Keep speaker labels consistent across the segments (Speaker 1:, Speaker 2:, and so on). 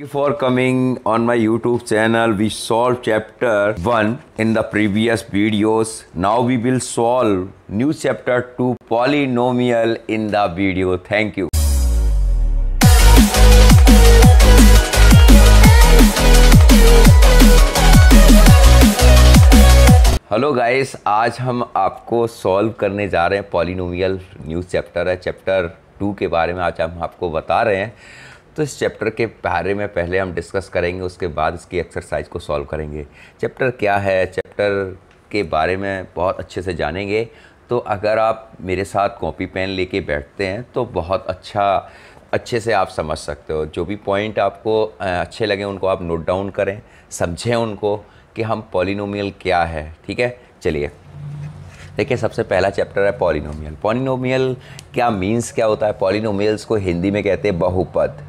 Speaker 1: you for coming on my youtube channel we solved chapter 1 in the previous videos now we will solve new chapter 2 polynomial in the video thank you hello guys आज हम आपको solve करने जा रहे हैं polynomial news chapter है chapter two के बारे में आज हम आपको बता रहे हैं तो इस चैप्टर के बारे में पहले हम डिस्कस करेंगे उसके बाद इसकी एक्सरसाइज को सॉल्व करेंगे चैप्टर क्या है चैप्टर के बारे में बहुत अच्छे से जानेंगे तो अगर आप मेरे साथ कॉपी पेन लेके बैठते हैं तो बहुत अच्छा अच्छे से आप समझ सकते हो जो भी पॉइंट आपको अच्छे लगे उनको आप नोट डाउन करें समझें उनको कि हम पॉलिनोमियल क्या है ठीक है चलिए देखिए सबसे पहला चैप्टर है पॉलिनोमियल पॉलिनोमियल क्या मीन्स क्या होता है पॉलिनोमियल्स को हिंदी में कहते हैं बहुपद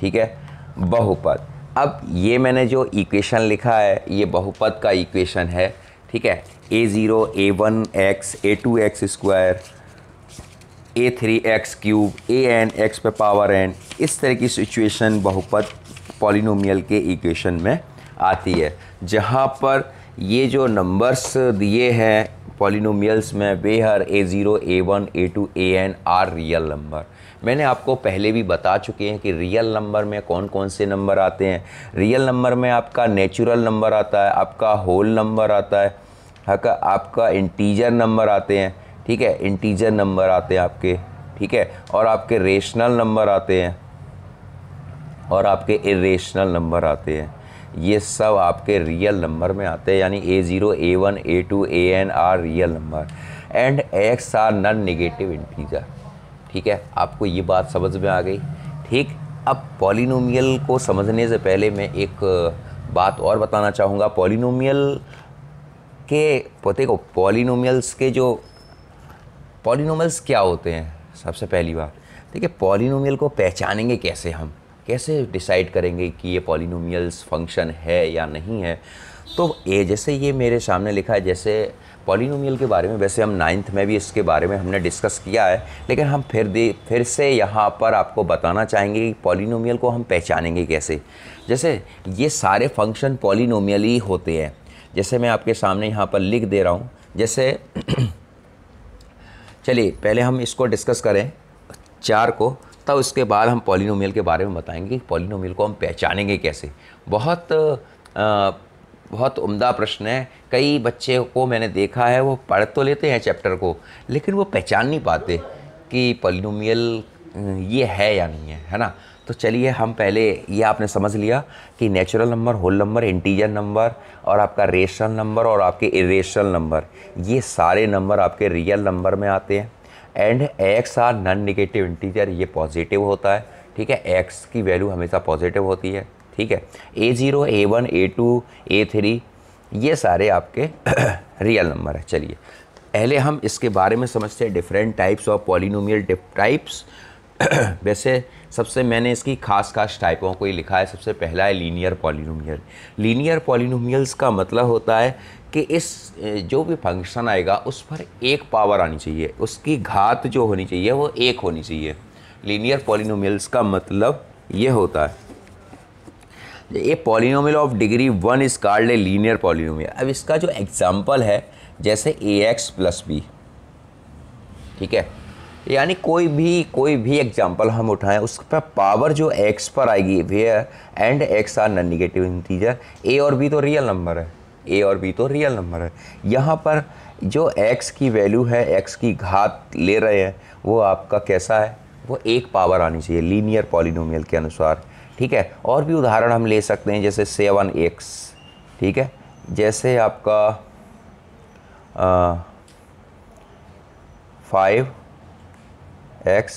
Speaker 1: ठीक है बहुपद अब ये मैंने जो इक्वेशन लिखा है ये बहुपद का इक्वेशन है ठीक है a zero a one x a two x square a three x cube a n x पे पावर एन इस तरह की सिचुएशन बहुपद पॉलिनोमियल के इक्वेशन में आती है जहाँ पर ये जो नंबर्स दिए हैं पॉलिनोमियल्स में where a zero a one a two a n are real number मैंने आपको पहले भी बता चुके हैं कि रियल नंबर में कौन कौन से नंबर आते हैं रियल नंबर में आपका नेचुरल नंबर आता है आपका होल नंबर आता है हका आपका इंटीजर नंबर आते हैं ठीक है इंटीजर नंबर आते हैं आपके ठीक है और आपके रेशनल नंबर आते हैं और आपके इरेशनल नंबर आते हैं ये सब आपके रियल नंबर में आते हैं यानी a zero a one a two a n are real number and x are non negative integer ठीक है आपको ये बात समझ में आ गई ठीक अब पॉलिनोमियल को समझने से पहले मैं एक बात और बताना चाहूँगा पॉलिनोमियल के पते को पॉलिनोमियल्स के जो पॉलिनोमल्स क्या होते हैं सबसे पहली बात देखिए पॉलिनोमियल को पहचानेंगे कैसे हम कैसे डिसाइड करेंगे कि ये पॉलिनोमियल्स फंक्शन है या नहीं है तो ये जैसे ये मेरे सामने लिखा है जैसे पॉलिनोमियल के बारे में वैसे हम नाइन्थ में भी इसके बारे में हमने डिस्कस किया है लेकिन हम फिर दे फिर से यहाँ पर आपको बताना चाहेंगे कि पॉलिनोमियल को हम पहचानेंगे कैसे जैसे ये सारे फंक्शन पॉलिनोमियल ही होते हैं जैसे मैं आपके सामने यहाँ पर लिख दे रहा हूँ जैसे चलिए पहले हम इसको डिस्कस करें चार को तब उसके बाद हम पॉलिनोमियल के बारे में बताएंगे कि पॉलिनोमियल को हम पहचानेंगे कैसे बहुत आ, बहुत उम्दा प्रश्न है कई बच्चे को मैंने देखा है वो पढ़ तो लेते हैं चैप्टर को लेकिन वो पहचान नहीं पाते कि पॉलिनोमियल ये है या नहीं है है ना तो चलिए हम पहले ये आपने समझ लिया कि natural number whole number integer number और आपका रेशनल नंबर और आपके इरेशनल नंबर ये सारे नंबर आपके रियल नंबर में आते हैं and x are non negative integer ये पॉजिटिव होता है ठीक है एक्स की वैल्यू हमेशा पॉजिटिव होती है ठीक है a zero a one a two a three ये सारे आपके रियल नंबर है चलिए पहले हम इसके बारे में समझते हैं different types of polynomial types वैसे सबसे मैंने इसकी खास खास टाइपों को ही लिखा है सबसे पहला है लीनियर पॉलिनोमियल लीनियर पॉलिनोमियल्स का मतलब होता है कि इस जो भी फंक्शन आएगा उस पर एक पावर आनी चाहिए उसकी घात जो होनी चाहिए वो एक होनी चाहिए लीनियर पॉलिनोमियल्स का मतलब ये होता है ये polynomial of degree one is called a linear polynomial अब इसका जो एग्जाम्पल है जैसे ए एक्स प्लस बी ठीक है यानी कोई भी कोई भी एग्जाम्पल हम उठाएं उस पर पावर जो एक्स पर आएगी where and x are non negative integer a और बी तो रियल नंबर है ए और बी तो रियल नंबर है यहाँ पर जो एक्स की वैल्यू है एक्स की घात ले रहे हैं वो आपका कैसा है वो एक पावर आनी चाहिए लीनियर पॉलिनोमियल के अनुसार ठीक है और भी उदाहरण हम ले सकते हैं जैसे सेवन एक्स ठीक है जैसे आपका फाइव एक्स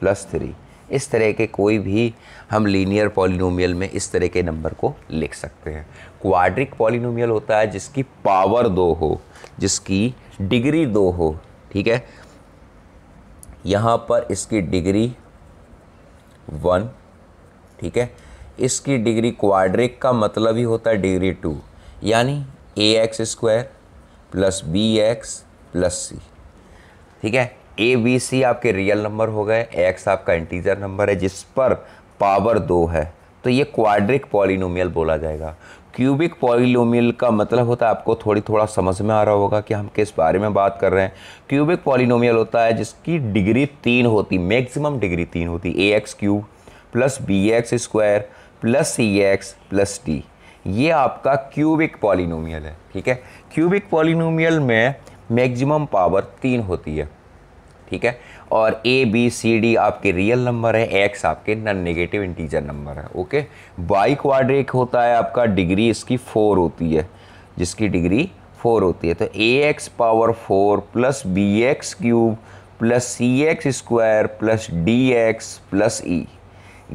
Speaker 1: प्लस थ्री इस तरह के कोई भी हम लीनियर पॉलिनोमियल में इस तरह के नंबर को लिख सकते हैं क्वाड्रिक पॉलिनोमियल होता है जिसकी पावर दो हो जिसकी डिग्री दो हो ठीक है यहाँ पर इसकी डिग्री वन ठीक है इसकी डिग्री क्वाड्रिक का मतलब ही होता है डिग्री टू यानी a x square plus b x plus c ठीक है ए बी सी आपके रियल नंबर हो गए एक्स आपका इंटीजर नंबर है जिस पर पावर दो है तो ये क्वाड्रिक पॉलिनोमियल बोला जाएगा क्यूबिक पॉलिनोमियल का मतलब होता है आपको थोड़ी थोड़ा समझ में आ रहा होगा कि हम किस बारे में बात कर रहे हैं क्यूबिक पॉलिनोमियल होता है जिसकी डिग्री तीन होती मैक्सिमम डिग्री तीन होती a x cube plus b x square plus c x plus d ये आपका क्यूबिक पॉलिनोमियल है ठीक है क्यूबिक पॉलिनोमियल में मैक्सिमम पावर तीन होती है ठीक है और ए बी सी डी आपके रियल नंबर है एक्स आपके नन नेगेटिव इंटीजर नंबर है ओके बाई क्वाड्रिक होता है आपका डिग्री इसकी फोर होती है जिसकी डिग्री फोर होती है तो a x power four plus b x cube plus c x square plus d x plus e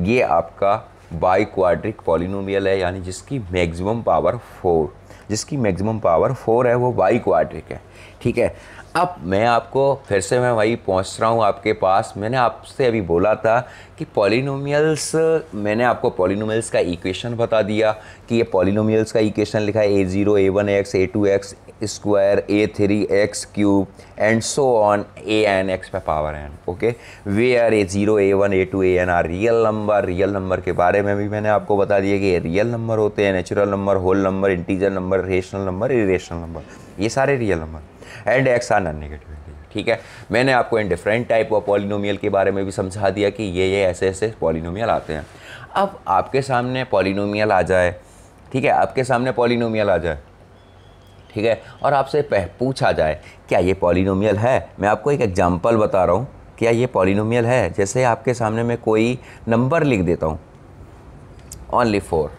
Speaker 1: ये आपका बाई क्वाड्रिक पॉलिनोमियल है यानी जिसकी मैक्सिमम पावर फोर जिसकी मैक्सिमम पावर फोर है वो बाई क्वाड्रिक है ठीक है अब मैं आपको फिर से मैं वही पहुंच रहा हूं आपके पास मैंने आपसे अभी बोला था कि पॉलिनोमियल्स मैंने आपको पॉलिनोमियल्स का इक्वेशन बता दिया कि ये पॉलिनोमियल्स का इक्वेशन लिखा है a zero a one x a two x square a three x cube and so on a n x पे power n okay where are a zero a one a two a n are real number real number के बारे में भी मैंने आपको बता दिया कि रियल नंबर होते हैं natural number whole number integer number rational number irrational number ये सारे real number and x are non negative ठीक है मैंने आपको इन डिफरेंट टाइप ऑफ पॉलिनोमियल के बारे में भी समझा दिया कि ये ये ऐसे ऐसे पॉलिनोमियल आते हैं अब आपके सामने पॉलिनोमियल आ जाए ठीक है आपके सामने पॉलिनोमियल आ जाए ठीक है और आपसे पूछा जाए क्या ये पॉलिनोमियल है मैं आपको एक एग्जाम्पल बता रहा हूँ क्या ये पॉलिनोमियल है जैसे आपके सामने मैं कोई नंबर लिख देता हूँ ओनली फोर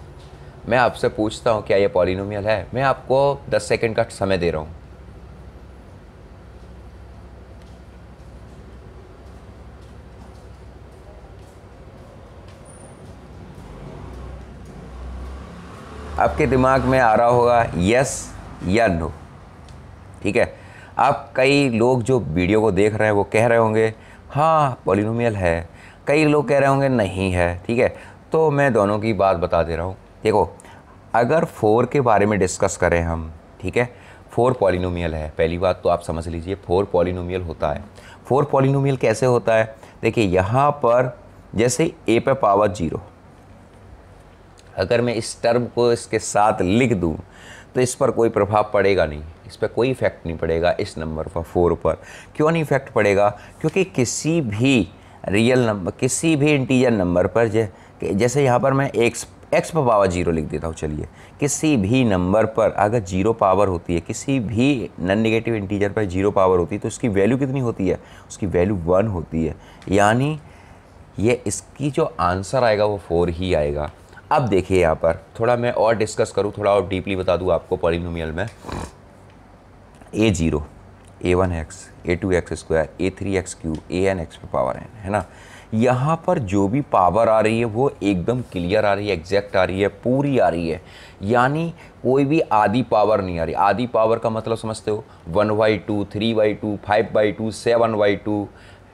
Speaker 1: मैं आपसे पूछता हूँ क्या ये पॉलिनोमियल है मैं आपको दस सेकेंड का समय दे रहा हूँ आपके दिमाग में आ रहा होगा यस या नो ठीक है आप कई लोग जो वीडियो को देख रहे हैं वो कह रहे होंगे हाँ पॉलिनोमियल है कई लोग कह रहे होंगे नहीं है ठीक है तो मैं दोनों की बात बता दे रहा हूँ देखो अगर फोर के बारे में डिस्कस करें हम ठीक है फोर पॉलिनोमियल है पहली बात तो आप समझ लीजिए फोर पॉलिनोमियल होता है फोर पॉलिनोमियल कैसे होता है देखिए यहाँ पर जैसे ए पे पावर जीरो अगर मैं इस टर्म को इसके साथ लिख दूँ तो इस पर कोई प्रभाव पड़ेगा नहीं इस पर कोई इफेक्ट नहीं पड़ेगा इस नंबर पर फोर पर क्यों नहीं इफेक्ट पड़ेगा क्योंकि किसी भी रियल नंबर किसी भी इंटीजर नंबर पर जै, जैसे यहाँ पर मैं एक्स एक्स पर पावर जीरो लिख देता हूँ चलिए किसी भी नंबर पर अगर जीरो पावर होती है किसी भी नन नेगेटिव इंटीजर पर जीरो पावर होती है तो उसकी वैल्यू कितनी होती है उसकी वैल्यू वन होती है यानी ये इसकी जो आंसर आएगा वो फोर ही आएगा अब देखिए यहाँ पर थोड़ा मैं और डिस्कस करूँ थोड़ा और डीपली बता दूँ आपको पॉलिनोमियल में a zero a one x a two x square a three x cube a n x पे पावर एन है ना यहाँ पर जो भी पावर आ रही है वो एकदम क्लियर आ रही है एग्जैक्ट आ रही है पूरी आ रही है यानी कोई भी आधी पावर नहीं आ रही आधी पावर का मतलब समझते हो one by two three by two five by two seven by two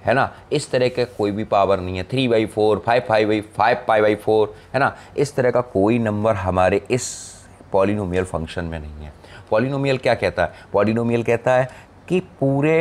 Speaker 1: है ना इस तरह का कोई भी पावर नहीं है three by four five five by five five by four है ना इस तरह का कोई नंबर हमारे इस पॉलिनोमियल फंक्शन में नहीं है पॉलिनोमियल क्या कहता है पॉलिनोमियल कहता है कि पूरे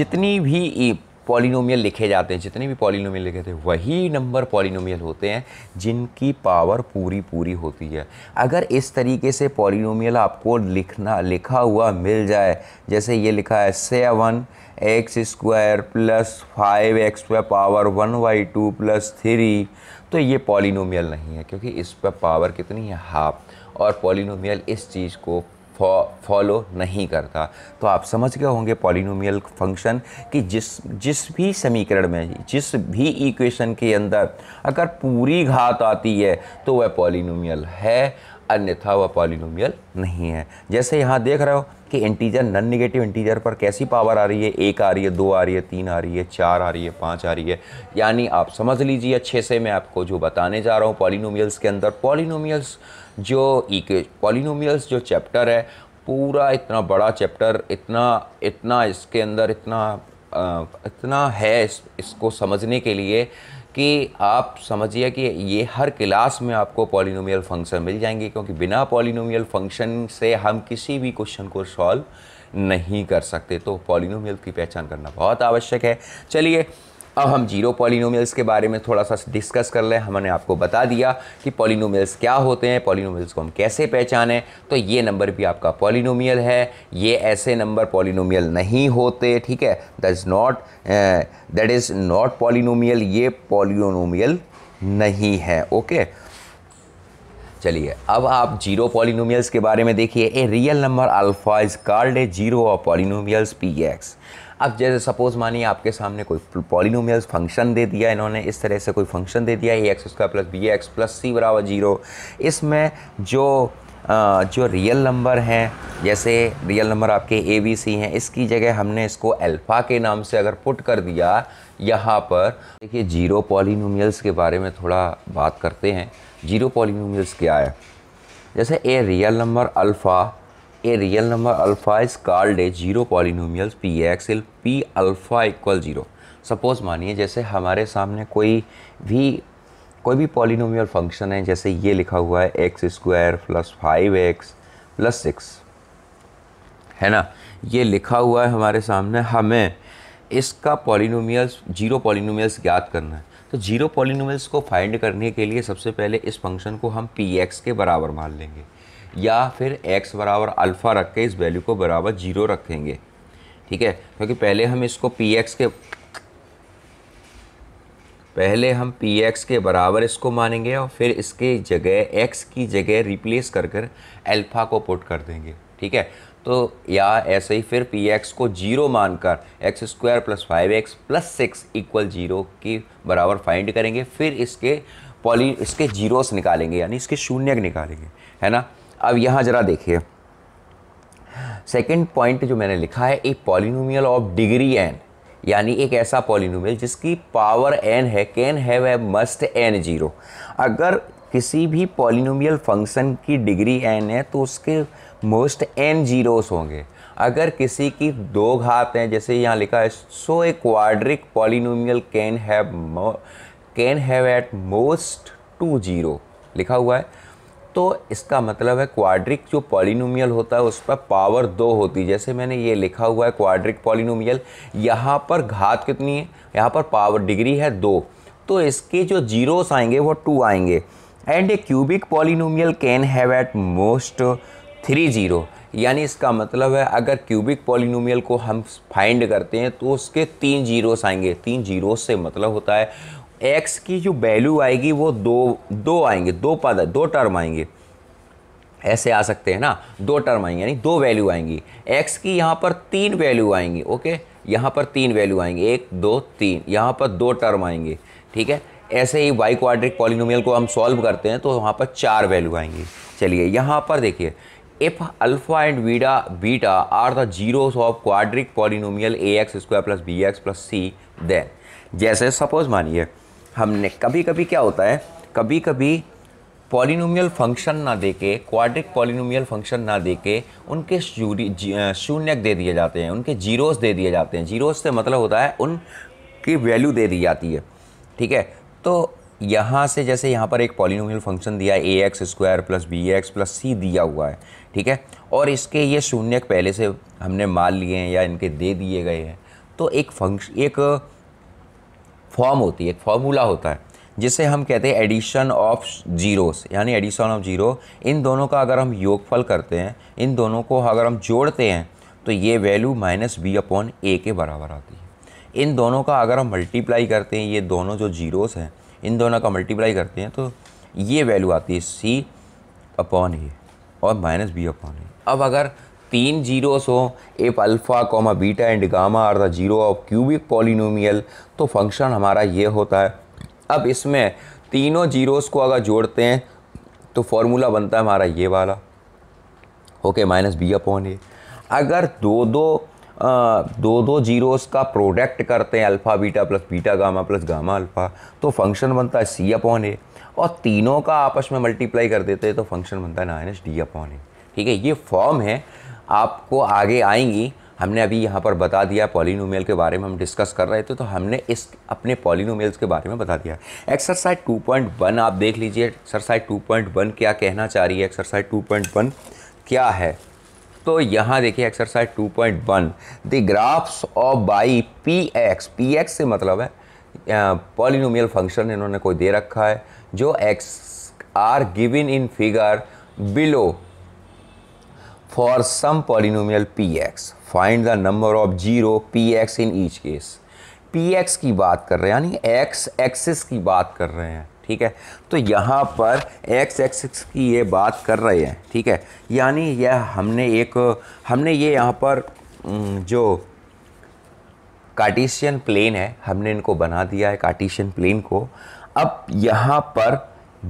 Speaker 1: जितनी भी पॉलिनोमियल लिखे जाते हैं जितने भी पॉलिनोमियल लिखे थे वही नंबर पॉलिनोमियल होते हैं जिनकी पावर पूरी पूरी होती है अगर इस तरीके से पॉलिनोमियल आपको लिखना लिखा हुआ मिल जाए जैसे ये लिखा है seven x square plus five x पे power one y two plus three तो ये पॉलिनोमियल नहीं है क्योंकि इस पर पावर कितनी है हाफ और पॉलिनोमियल इस चीज़ को फॉलो नहीं करता तो आप समझ गए होंगे पॉलिनोमियल फंक्शन कि जिस जिस भी समीकरण में जिस भी इक्वेशन के अंदर अगर पूरी घात आती है तो वह पॉलिनोमियल है अन्यथा वह पॉलिनोमियल नहीं है जैसे यहाँ देख रहे हो कि इंटीजर नन निगेटिव इंटीजर पर कैसी पावर आ रही है एक आ रही है दो आ रही है तीन आ रही है चार आ रही है पाँच आ रही है यानी आप समझ लीजिए अच्छे से मैं आपको जो बताने जा रहा हूँ पॉलिनोमियल्स के अंदर पॉलिनोमियल्स जो इक्वे पॉलिनोमियल्स जो चैप्टर है पूरा इतना बड़ा चैप्टर इतना इतना इसके अंदर इतना इतना है इसको समझने के लिए कि आप समझिए कि ये हर क्लास में आपको पॉलिनोमियल फंक्शन मिल जाएंगे क्योंकि बिना पॉलिनोमियल फंक्शन से हम किसी भी क्वेश्चन को सॉल्व नहीं कर सकते तो पॉलिनोमियल की पहचान करना बहुत आवश्यक है चलिए अब हम जीरो पॉलिनोमियल्स के बारे में थोड़ा सा डिस्कस कर लें हमने आपको बता दिया कि पॉलिनोमियल्स क्या होते हैं पॉलिनोमियल्स को हम कैसे पहचानें तो ये नंबर भी आपका पॉलिनोमियल है ये ऐसे नंबर पॉलिनोमियल नहीं होते ठीक है that is not that is not polynomial ये पॉलिनोमियल नहीं है ओके चलिए अब आप जीरो पॉलिनोमियल्स के बारे में देखिए a real number alpha is called a zero of polynomials p x अब जैसे सपोज़ मानिए आपके सामने कोई पॉलिनोमियल फंक्शन दे दिया इन्होंने इस तरह से कोई फंक्शन दे दिया a x square plus b x plus c बराबर जीरो इसमें जो जो रियल नंबर हैं जैसे रियल नंबर आपके ए बी सी हैं इसकी जगह हमने इसको अल्फ़ा के नाम से अगर पुट कर दिया यहाँ पर देखिए जीरो पॉलिनोमियल्स के बारे में थोड़ा बात करते हैं जीरो पॉलिनोमियल्स क्या है जैसे a real number alpha real number alpha is called a zero zero p x axil p alpha equal zero suppose मानिए जैसे हमारे सामने कोई भी कोई भी पॉलिनोमियल फंक्शन है जैसे ये लिखा हुआ है x square plus five x plus six है ना ये लिखा हुआ है हमारे सामने हमें इसका पॉलिनोमियल्स जीरो पॉलिनोमियल्स ज्ञात करना है तो जीरो पॉलिनोमियल्स को फाइंड करने के लिए सबसे पहले इस फंक्शन को हम पी एक्स के बराबर मान लेंगे या फिर x बराबर अल्फ़ा रख के इस वैल्यू को बराबर जीरो रखेंगे ठीक है क्योंकि पहले हम इसको पी एक्स के पहले हम पी एक्स के बराबर इसको मानेंगे और फिर इसके जगह एक्स की जगह रिप्लेस कर कर अल्फ़ा को पुट कर देंगे ठीक है तो या ऐसे ही फिर पी एक्स को जीरो मानकर x square plus five x plus six equal zero की बराबर फाइंड करेंगे फिर इसके पॉली इसके जीरोस निकालेंगे यानी इसके शून्य निकालेंगे है ना अब यहाँ ज़रा देखिए सेकेंड पॉइंट जो मैंने लिखा है a polynomial of degree n यानी एक ऐसा पॉलिनोमियल जिसकी पावर एन है can have a most n zero अगर किसी भी पॉलिनोमियल फंक्शन की डिग्री एन है तो उसके मोस्ट एन जीरोस होंगे अगर किसी की दो घात हैं जैसे यहाँ लिखा है so a quadratic polynomial can have can have at most two zero लिखा हुआ है तो इसका मतलब है क्वाड्रिक जो पॉलिनोमियल होता है उस पर पावर दो होती है जैसे मैंने ये लिखा हुआ है क्वाड्रिक पॉलिनोमियल यहाँ पर घात कितनी है यहाँ पर पावर डिग्री है दो तो इसके जो जीरोस आएंगे वो टू आएंगे and a cubic polynomial can have at most three zero यानी इसका मतलब है अगर क्यूबिक पॉलिनोमियल को हम फाइंड करते हैं तो उसके तीन जीरोस आएंगे तीन जीरोस से मतलब होता है एक्स की जो वैल्यू आएगी वो दो दो आएंगे दो पद दो टर्म आएंगे ऐसे आ सकते हैं ना दो टर्म आएंगे यानी दो वैल्यू आएंगी एक्स की यहाँ पर तीन वैल्यू आएंगी ओके यहाँ पर तीन वैल्यू आएंगे एक दो तीन यहाँ पर दो टर्म आएंगे ठीक है ऐसे ही वाई क्वाड्रिक पॉलिनोमियल को हम सॉल्व करते हैं तो वहाँ पर चार वैल्यू आएंगी चलिए यहाँ पर देखिए इफ अल्फा एंड वीडा beta are the zeros of quadratic polynomial a x square plus b x plus c then जैसे सपोज मानिए हमने कभी कभी क्या होता है कभी कभी पॉलिनोमियल फंक्शन ना दे के क्वाड्रिक पॉलिनोमियल फंक्शन ना दे के उनके शून्य दे दिए जाते हैं उनके जीरोस दे दिए जाते हैं जीरोस से मतलब होता है उनकी वैल्यू दे दी जाती है ठीक है तो यहाँ से जैसे यहाँ पर एक पॉलिनोमियल फंक्शन दिया है a x square plus b x plus c दिया हुआ है ठीक है और इसके ये शून्य पहले से हमने मान लिए हैं या इनके दे दिए गए हैं तो एक फंक्श एक फॉर्म होती है एक फॉर्मूला होता है जिसे हम कहते हैं एडिशन ऑफ जीरोस यानी एडिशन ऑफ जीरो इन दोनों का अगर हम योगफल करते हैं इन दोनों को अगर हम जोड़ते हैं तो ये value minus b upon a के बराबर आती है इन दोनों का अगर हम मल्टीप्लाई करते हैं ये दोनों जो जीरोस हैं इन दोनों का मल्टीप्लाई करते हैं तो ये वैल्यू आती है सी अपॉन ए और माइनस बी अपॉन ए अब अगर तीन जीरोस हो if alpha comma beta and gamma are the zero of cubic polynomial तो फंक्शन हमारा ये होता है अब इसमें तीनों जीरोस को अगर जोड़ते हैं तो फॉर्मूला बनता है हमारा ये वाला okay minus b upon a अगर दो दो आ, दो दो जीरोस का प्रोडक्ट करते हैं alpha beta plus beta gamma plus gamma alpha तो फंक्शन बनता है सी अपॉन ए और तीनों का आपस में मल्टीप्लाई कर देते हैं तो फंक्शन बनता है माइनस डी अपॉन ए ठीक है ये फॉर्म है आपको आगे आएंगी हमने अभी यहाँ पर बता दिया पॉलिनोमियल के बारे में हम डिस्कस कर रहे थे तो हमने इस अपने पॉलिनोमियल्स के बारे में बता दिया एक्सरसाइज 2.1 आप देख लीजिए एक्सरसाइज 2.1 क्या कहना चाह रही है एक्सरसाइज 2.1 क्या है तो यहाँ देखिए exercise 2.1 the graphs of y p x p x से मतलब है पॉलिनोमियल फंक्शन इन्होंने कोई दे रखा है जो x are given in figure below for some p x find the number of zero p x in each case p x की बात कर रहे हैं यानी एक्स एक्सिस की बात कर रहे हैं ठीक है तो यहाँ पर x एक्सिस की ये बात कर रहे हैं ठीक है यानी यह हमने एक हमने ये यहाँ पर जो कार्टिशियन प्लेन है हमने इनको बना दिया है कार्टिशियन प्लेन को अब यहाँ पर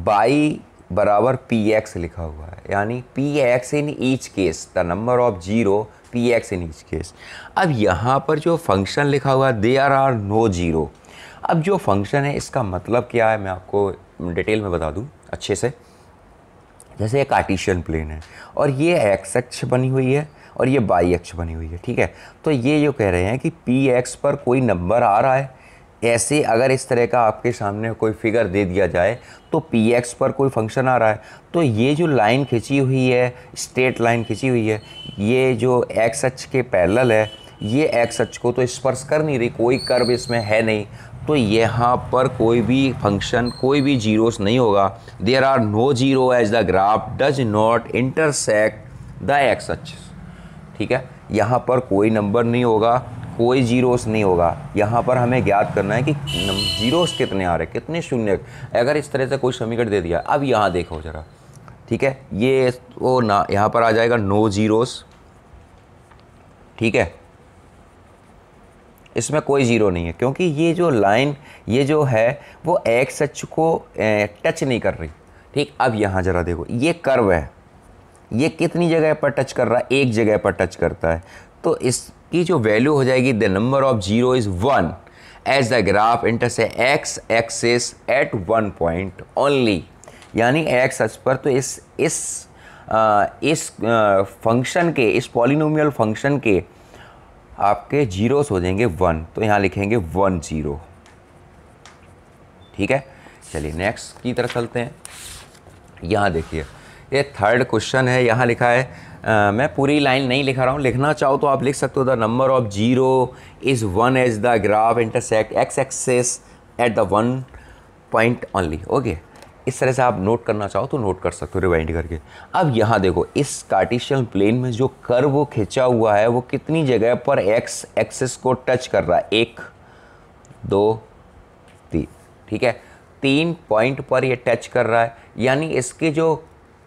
Speaker 1: बाई बराबर पी एक्स लिखा हुआ है यानी p x in each case the number of zero p x in each case अब यहाँ पर जो फंक्शन लिखा हुआ है there are are no zero अब जो फंक्शन है इसका मतलब क्या है मैं आपको डिटेल में बता दूँ अच्छे से जैसे एक कार्टिशियन प्लेन है और ये एक्स एक्स बनी हुई है और ये बाई एक्स बनी हुई है ठीक है तो ये जो कह रहे हैं कि पी एक्स पर कोई नंबर आ रहा है ऐसे अगर इस तरह का आपके सामने कोई फिगर दे दिया जाए तो पी एक्स पर कोई फंक्शन आ रहा है तो ये जो लाइन खिंची हुई है स्ट्रेट लाइन खिंची हुई है ये जो एक्स एच के पैरल है ये एक्स एच को तो स्पर्श कर नहीं रही कोई कर्व इसमें है नहीं तो यहाँ पर कोई भी फंक्शन कोई भी जीरोस नहीं होगा there are no zero as the graph does not intersect the x एच ठीक है यहाँ पर कोई नंबर नहीं होगा कोई जीरोस नहीं होगा यहाँ पर हमें ज्ञात करना है कि जीरोस कितने आ रहे कितने शून्य अगर इस तरह से कोई समीकरण दे दिया अब यहाँ देखो ज़रा ठीक है ये वो ना यहाँ पर आ जाएगा नो जीरोस ठीक है इसमें कोई ज़ीरो नहीं है क्योंकि ये जो लाइन ये जो है वो एक्स एच को टच नहीं कर रही ठीक अब यहाँ ज़रा देखो ये कर्व है ये कितनी जगह पर टच कर रहा है एक जगह पर टच करता है तो इस की जो वैल्यू हो जाएगी the number of zero is one as the graph intersect x axis at one point only यानी एक्स एक्स पर तो इस इस आ, इस फंक्शन के इस पॉलिनोमियल फंक्शन के आपके जीरोस हो जाएंगे वन तो यहाँ लिखेंगे वन जीरो ठीक है चलिए नेक्स्ट की तरफ चलते हैं यहाँ देखिए ये थर्ड क्वेश्चन है यहाँ लिखा है मैं पूरी लाइन नहीं लिखा रहा हूँ लिखना चाहो तो आप लिख सकते हो the number of zero is one as the graph intersect x axis at the one point only okay इस तरह से आप नोट करना चाहो तो नोट कर सकते हो रिवाइंड करके अब यहाँ देखो इस कार्टिशियन प्लेन में जो कर वो खिंचा हुआ है वो कितनी जगह पर एक्स एक्सेस को टच कर रहा है एक दो तीन ठीक है तीन पॉइंट पर ये टच कर रहा है यानी इसके जो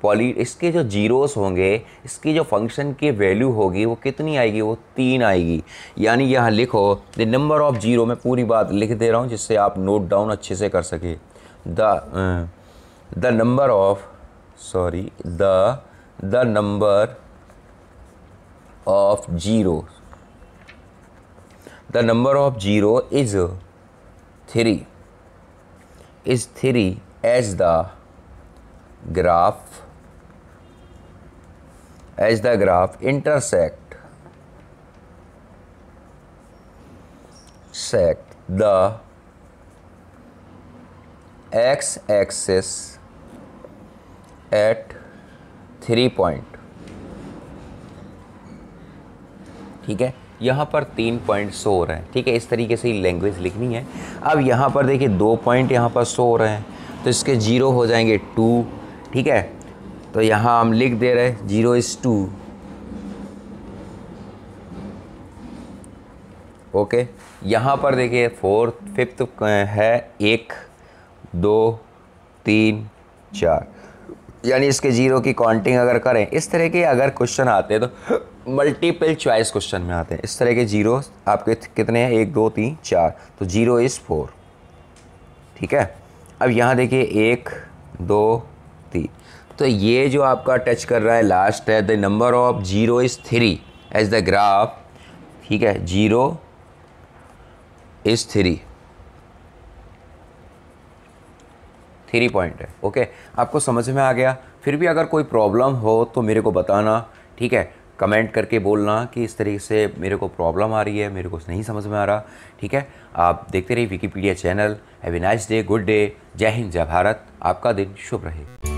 Speaker 1: पॉली इसके जो जीरोस होंगे इसकी जो फंक्शन की वैल्यू होगी वो कितनी आएगी वो तीन आएगी यानी यहाँ लिखो द नंबर ऑफ़ जीरो मैं पूरी बात लिख दे रहा हूँ जिससे आप नोट डाउन अच्छे से कर सके the the number of sorry the the number of zero the number of zero is three is three as the graph as the graph intersect sect the x axis at 3 point ठीक है यहाँ पर तीन point so रहे हैं ठीक है इस तरीके से ही लैंग्वेज लिखनी है अब यहाँ पर देखिए दो पॉइंट यहाँ पर सो रहे हैं तो इसके ज़ीरो हो जाएंगे टू ठीक है तो यहाँ हम लिख दे रहे जीरो इज टू ओके यहाँ पर देखिए फोर्थ फिफ्थ है एक दो तीन चार यानी इसके जीरो की काउंटिंग अगर करें इस तरह के अगर क्वेश्चन आते हैं तो मल्टीपल चॉइस क्वेश्चन में आते हैं इस तरह के जीरो आपके कितने हैं एक दो तीन चार तो जीरो इज़ फोर ठीक है अब यहाँ देखिए एक दो तीन तो ये जो आपका टच कर रहा है लास्ट है the number of zero is three as the graph ठीक है zero is three three point है ओके आपको समझ में आ गया फिर भी अगर कोई प्रॉब्लम हो तो मेरे को बताना ठीक है कमेंट करके बोलना कि इस तरीके से मेरे को प्रॉब्लम आ रही है मेरे को नहीं समझ में आ रहा ठीक है आप देखते रहिए Wikipedia channel have a nice day good day जय हिंद जय भारत आपका दिन शुभ रहे